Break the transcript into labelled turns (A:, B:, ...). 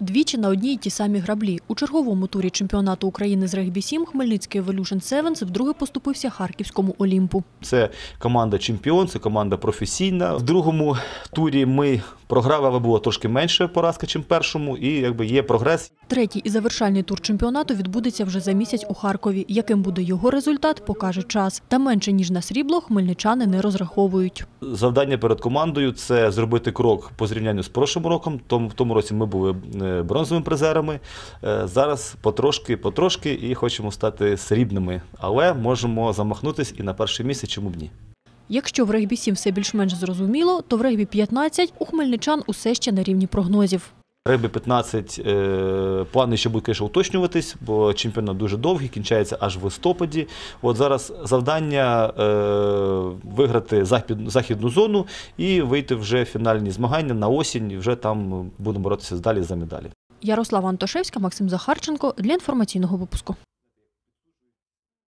A: Двічі на одній і ті самі граблі. У черговому турі чемпіонату України з регбі 7 Хмельницький Evolution Sevens вдруге поступився Харківському Олімпу.
B: Це команда чемпіон, це команда професійна. В другому турі ми програли, але було трошки менше поразка, ніж першому, і якби є прогрес.
A: Третій і завершальний тур чемпіонату відбудеться вже за місяць у Харкові. Яким буде його результат, покаже час. Та менше ніж на срібло хмельничани не розраховують.
B: Завдання перед командою це зробити крок по зрівнянню з прошлим роком. Тому в тому році ми були. Е, Е, бронзовими призерами. Е, зараз потрошки, потрошки і хочемо стати срібними, але можемо замахнутися і на перше місце, чому б ні.
A: Якщо в регбі 7 все більш-менш зрозуміло, то в регбі 15 у хмельничан усе ще на рівні
B: прогнозів регбі 15 плани ще будуть звісно, уточнюватись, бо чемпіонат дуже довгий, кінчається аж в листопаді. От зараз завдання е, виграти західну зону і вийти вже в фінальні змагання на осінь. і Вже там будемо боротися далі за медалі.
A: Ярослава Антошевська, Максим Захарченко для інформаційного випуску.